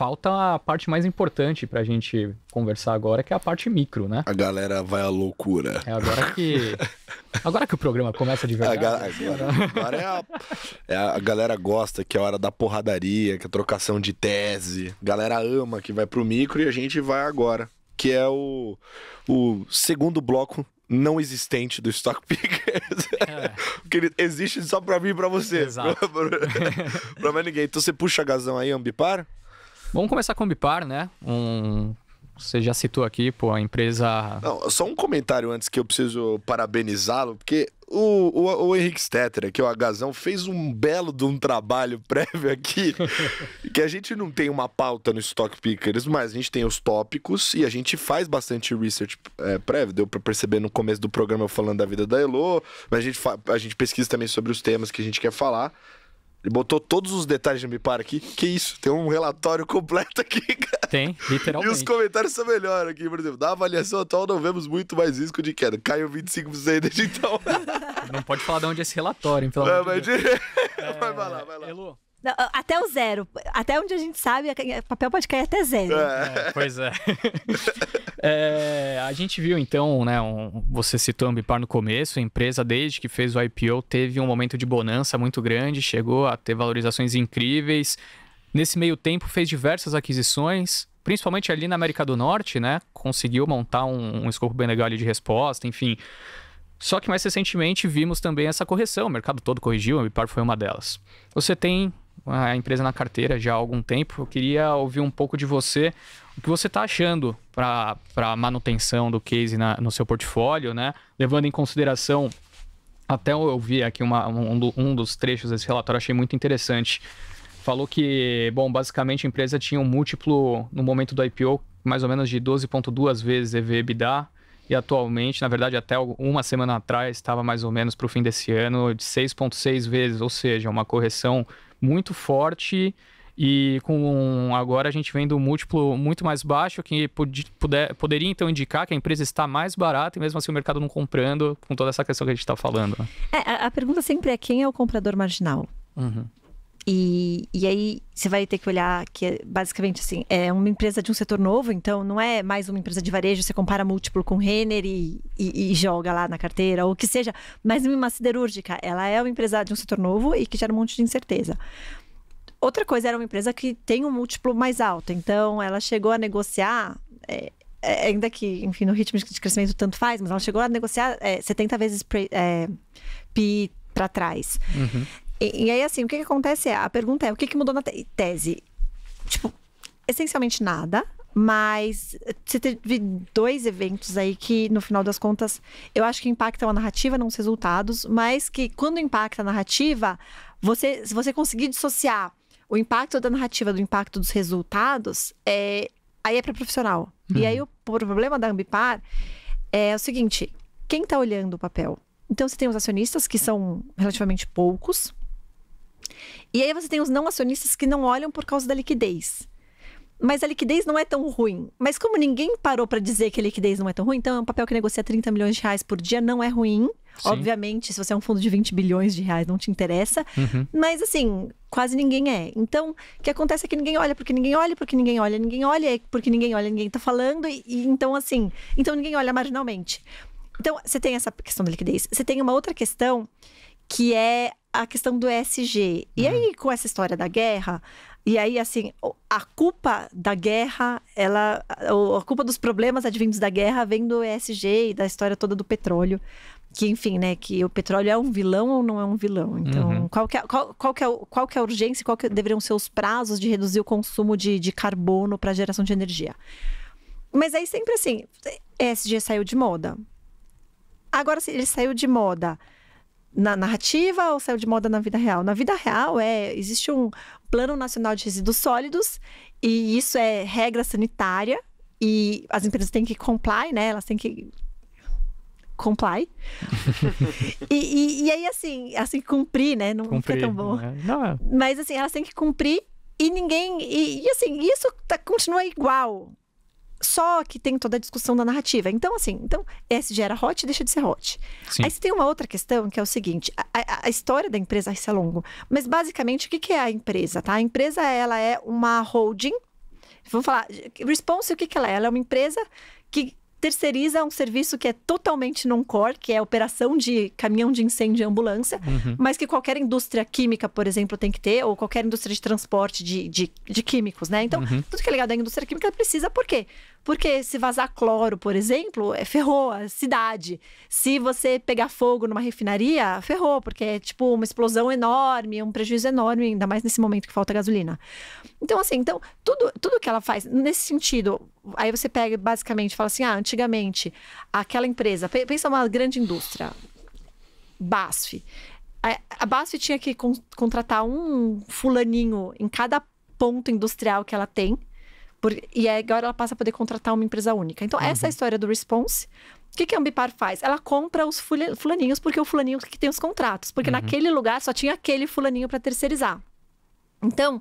falta a parte mais importante pra gente conversar agora, que é a parte micro, né? A galera vai à loucura. É agora que. Agora que o programa começa de verdade. A agora, agora é, a, é a, galera gosta que é a hora da porradaria, que é a trocação de tese. Galera ama que vai pro micro e a gente vai agora. Que é o, o segundo bloco não existente do Stock Pickers. É. Porque ele existe só pra mim e pra você. Exato. pra mais ninguém. Então você puxa a gazão aí, ambipar? Vamos começar com o Bipar, né? Um você já citou aqui, pô, a empresa. Não, só um comentário antes que eu preciso parabenizá-lo, porque o, o, o Henrique Stetter, é o Agazão, fez um belo de um trabalho prévio aqui, que a gente não tem uma pauta no Stock Pickers, mas a gente tem os tópicos e a gente faz bastante research é, prévio. Deu para perceber no começo do programa eu falando da vida da Elo, mas a gente, a gente pesquisa também sobre os temas que a gente quer falar. Ele botou todos os detalhes de Ambipar aqui. Que isso, tem um relatório completo aqui, cara. Tem, literalmente. E os comentários são melhores aqui, por exemplo. Na avaliação atual não vemos muito mais risco de queda. Caiu 25% desde então. Não pode falar de onde é esse relatório, hein, pelo não, amor mas... de Deus. É... Vai, vai lá, vai lá. Não, até o zero. Até onde a gente sabe, é é, papel pode cair até zero. É. É, pois é. É, a gente viu então, né? Um, você citou a Ambipar no começo, a empresa, desde que fez o IPO, teve um momento de bonança muito grande, chegou a ter valorizações incríveis. Nesse meio tempo, fez diversas aquisições, principalmente ali na América do Norte, né? Conseguiu montar um, um escopo bem legal ali de resposta, enfim. Só que mais recentemente vimos também essa correção, o mercado todo corrigiu, a Ambipar foi uma delas. Você tem a empresa na carteira já há algum tempo, eu queria ouvir um pouco de você o que você está achando para manutenção do case na, no seu portfólio, né? Levando em consideração, até eu vi aqui uma, um, um dos trechos desse relatório, achei muito interessante. Falou que, bom, basicamente a empresa tinha um múltiplo no momento do IPO, mais ou menos de 12,2 vezes EV/EBITDA, e atualmente, na verdade, até uma semana atrás, estava mais ou menos para o fim desse ano de 6,6 vezes, ou seja, uma correção muito forte e com agora a gente vendo um múltiplo muito mais baixo, que puder, poderia então indicar que a empresa está mais barata e mesmo assim o mercado não comprando, com toda essa questão que a gente está falando. É, a, a, pergunta sempre é quem é o comprador marginal? Uhum. E, e aí você vai ter que olhar que é basicamente assim, é uma empresa de um setor novo, então não é mais uma empresa de varejo, você compara múltiplo com Renner e, e, e joga lá na carteira, ou que seja, mas uma siderúrgica, ela é uma empresa de um setor novo e que gera um monte de incerteza. Outra coisa, era uma empresa que tem um múltiplo mais alto, então ela chegou a negociar. É, é ainda que, enfim, no ritmo de crescimento tanto faz, mas ela chegou a negociar é, 70 vezes pre, é, PI para trás. Uhum. E, e, aí, assim, o que, que acontece é, a pergunta é, o que, que mudou na te tese? Tipo, essencialmente nada, mas você teve dois eventos aí que, no final das contas, eu acho que impactam a narrativa, não os resultados, mas que quando impacta a narrativa, você, se você conseguir dissociar o impacto da narrativa, do impacto dos resultados, é, aí é para profissional. Uhum. E aí o problema da Ambipar é o seguinte: quem está olhando o papel? Então você tem os acionistas, que são relativamente poucos, e aí você tem os não acionistas que não olham por causa da liquidez. Mas a liquidez não é tão ruim. Mas como ninguém parou para dizer que a liquidez não é tão ruim, então é um papel que negocia 30 milhões de reais por dia, não é ruim. Sim. Obviamente, se você é um fundo de 20 bilhões de reais, não te interessa. Uhum. Mas assim, quase ninguém é. Então, o que acontece é que ninguém olha, porque ninguém olha, porque ninguém olha, ninguém olha, porque ninguém olha, ninguém tá falando. E, e então, assim, então ninguém olha marginalmente. Então, você tem essa questão da liquidez. Você tem uma outra questão que é a questão do ESG. E uhum. aí, com essa história da guerra, e aí, assim, a culpa da guerra, ela. A culpa dos problemas advindos da guerra vem do ESG e da história toda do petróleo que enfim, né, que o petróleo é um vilão ou não é um vilão. Então, uhum. qual, que é, qual, qual, que é, qual que é a urgência, qual que deveriam ser os prazos de reduzir o consumo de, de carbono para geração de energia? Mas aí sempre assim, ESG é, saiu de moda. Agora, ele saiu de moda na narrativa ou saiu de moda na vida real? Na vida real, é existe um Plano Nacional de Resíduos Sólidos e isso é regra sanitária e as empresas têm que comply, né? Elas têm que comply. e, e, e, aí, assim, assim, cumprir, né? Não cumprir, fica tão bom. Né? Não é. Mas assim, elas têm que cumprir e ninguém. E, e assim, isso tá, continua igual. Só que tem toda a discussão da narrativa. Então, assim, então, SG era hot, deixa de ser hot. Sim. Aí você tem uma outra questão que é o seguinte: a, a, história da empresa, isso é longo. Mas basicamente, o que, que é a empresa? Tá? A empresa ela é uma holding. Vamos falar. Response, o que, que ela é? Ela é uma empresa que terceiriza um serviço que é totalmente non-core, que é a operação de caminhão de incêndio e ambulância, uhum. mas que qualquer indústria química, por exemplo, tem que ter, ou qualquer indústria de transporte de, de, de químicos, né? Então, uhum. tudo que é ligado à indústria química precisa, por quê? Porque se vazar cloro, por exemplo, é ferrou a cidade. Se você pegar fogo numa refinaria, ferrou, porque é tipo uma explosão enorme, um prejuízo enorme, ainda mais nesse momento que falta gasolina. Então, assim, então, tudo, tudo que ela faz nesse sentido, Aí você pega basicamente fala assim: ah, antigamente, aquela empresa, pensa uma grande indústria, BASF. A BASF tinha que con contratar um fulaninho em cada ponto industrial que ela tem. Por, e agora ela passa a poder contratar uma empresa única. Então, uhum. essa é a uhum. história do Response. O que, que a Ambipar faz? Ela compra os fulaninhos, porque o fulaninho que tem os contratos. Porque uhum. naquele lugar só tinha aquele fulaninho para terceirizar. Então,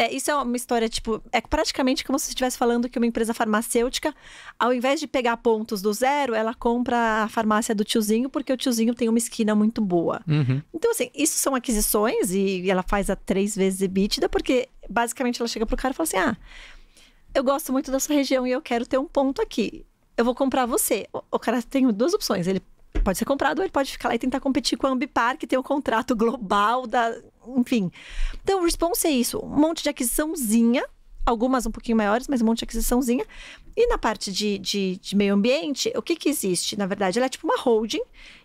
é, isso é uma história, tipo, é praticamente como se você estivesse falando que uma empresa farmacêutica, ao invés de pegar pontos do zero, ela compra a farmácia do tiozinho, porque o tiozinho tem uma esquina muito boa. Uhum. Então, assim, isso são aquisições e ela faz a três vezes EBITDA, porque basicamente ela chega pro cara e fala assim: ah, eu gosto muito da sua região e eu quero ter um ponto aqui. Eu vou comprar você. O, o cara tem duas opções. Ele pode ser comprado ou ele pode ficar lá e tentar competir com a Ambipar, que tem o um contrato global da enfim. Então, o response é isso: um monte de aquisiçãozinha, algumas um pouquinho maiores, mas um monte de aquisiçãozinha. E na parte de, de, de meio ambiente, o que, que existe? Na verdade, ela é tipo uma holding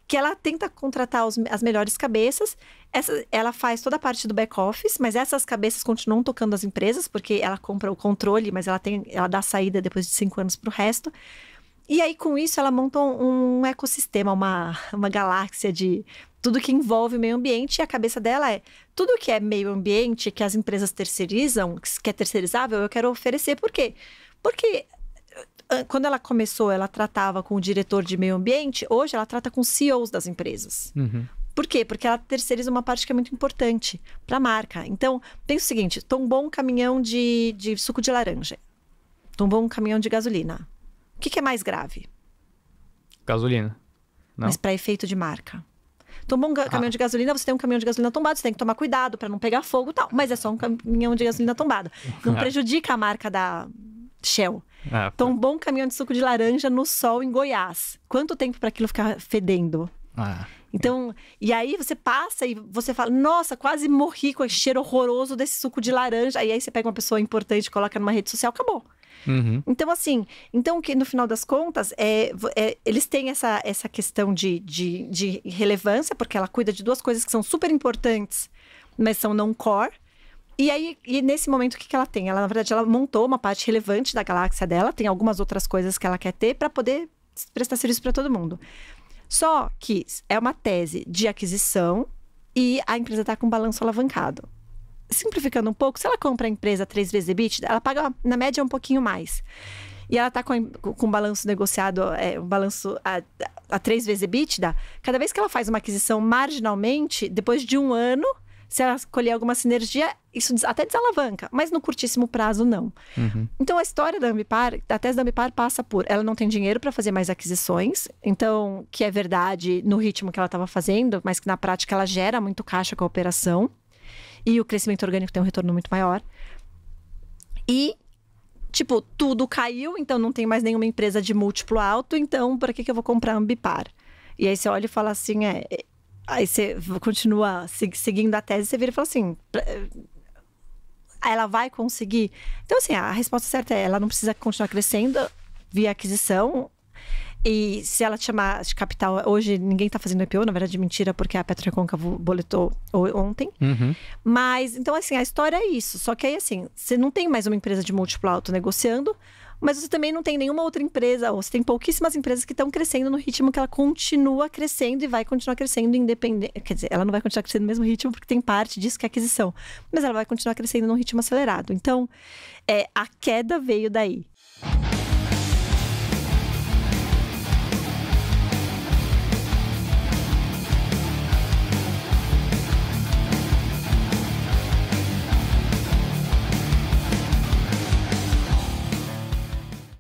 que ela tenta contratar os, as melhores cabeças. Essa, ela faz toda a parte do back office, mas essas cabeças continuam tocando as empresas, porque ela compra o controle, mas ela tem, ela dá saída depois de cinco anos para o resto. E aí, com isso, ela montou um ecossistema, uma, uma galáxia de tudo que envolve o meio ambiente. E a cabeça dela é: tudo que é meio ambiente, que as empresas terceirizam, que é terceirizável, eu quero oferecer. Por quê? Porque quando ela começou, ela tratava com o diretor de meio ambiente, hoje ela trata com CEOs das empresas. Uhum. Por quê? Porque ela terceiriza uma parte que é muito importante para a marca. Então, pensa o seguinte: tombou um caminhão de, de suco de laranja, tombou um caminhão de gasolina que, que é mais grave? Gasolina. Não. Mas para efeito de marca. Tomou um ah. caminhão de gasolina, você tem um caminhão de gasolina tombado, você tem que tomar cuidado para não pegar fogo e tal. Mas é só um caminhão de gasolina tombado. Não prejudica a marca da Shell. Ah, Tombou tá. então, um caminhão de suco de laranja no sol em Goiás. Quanto tempo para aquilo ficar fedendo? Ah. Então, e aí você passa e você fala, nossa, quase morri com esse cheiro horroroso desse suco de laranja. E aí você pega uma pessoa importante, coloca numa rede social, acabou. Uhum. Então, assim, então que no final das contas, é, é, eles têm essa, essa questão de, de, de relevância, porque ela cuida de duas coisas que são super importantes, mas são não core. E aí, e nesse momento, o que, que ela tem? Ela, na verdade, ela montou uma parte relevante da galáxia dela, tem algumas outras coisas que ela quer ter para poder prestar serviço para todo mundo. Só que é uma tese de aquisição e a empresa está com um balanço alavancado simplificando um pouco, se ela compra a empresa três vezes EBITDA, ela paga na média um pouquinho mais. E ela está com, com um balanço negociado, é, um balanço a, a três vezes EBITDA. Cada vez que ela faz uma aquisição marginalmente, depois de um ano, se ela colher alguma sinergia, isso até desalavanca, mas no curtíssimo prazo não. Uhum. Então a história da Ambipar, a tese da Ambipar passa por ela não tem dinheiro para fazer mais aquisições, então que é verdade no ritmo que ela estava fazendo, mas que na prática ela gera muito caixa com a operação. E o crescimento orgânico tem um retorno muito maior. E tipo, tudo caiu, então não tem mais nenhuma empresa de múltiplo alto, então para que, que eu vou comprar Ambipar? E aí você olha e fala assim, é, é aí você continua seguindo a tese, você vira e fala assim, eh, ela vai conseguir? Então assim, a resposta certa é, ela não precisa continuar crescendo via aquisição, e se ela te chamar de capital, hoje ninguém tá fazendo IPO, na verdade, mentira, porque a Petro Recôncavo boletou ontem. Uhum. Mas, então, assim, a história é isso. Só que aí, assim, você não tem mais uma empresa de múltiplo alto negociando, mas você também não tem nenhuma outra empresa, ou você tem pouquíssimas empresas que estão crescendo no ritmo que ela continua crescendo e vai continuar crescendo independente. Quer dizer, ela não vai continuar crescendo no mesmo ritmo, porque tem parte disso que é aquisição, mas ela vai continuar crescendo num ritmo acelerado. Então, é, a queda veio daí.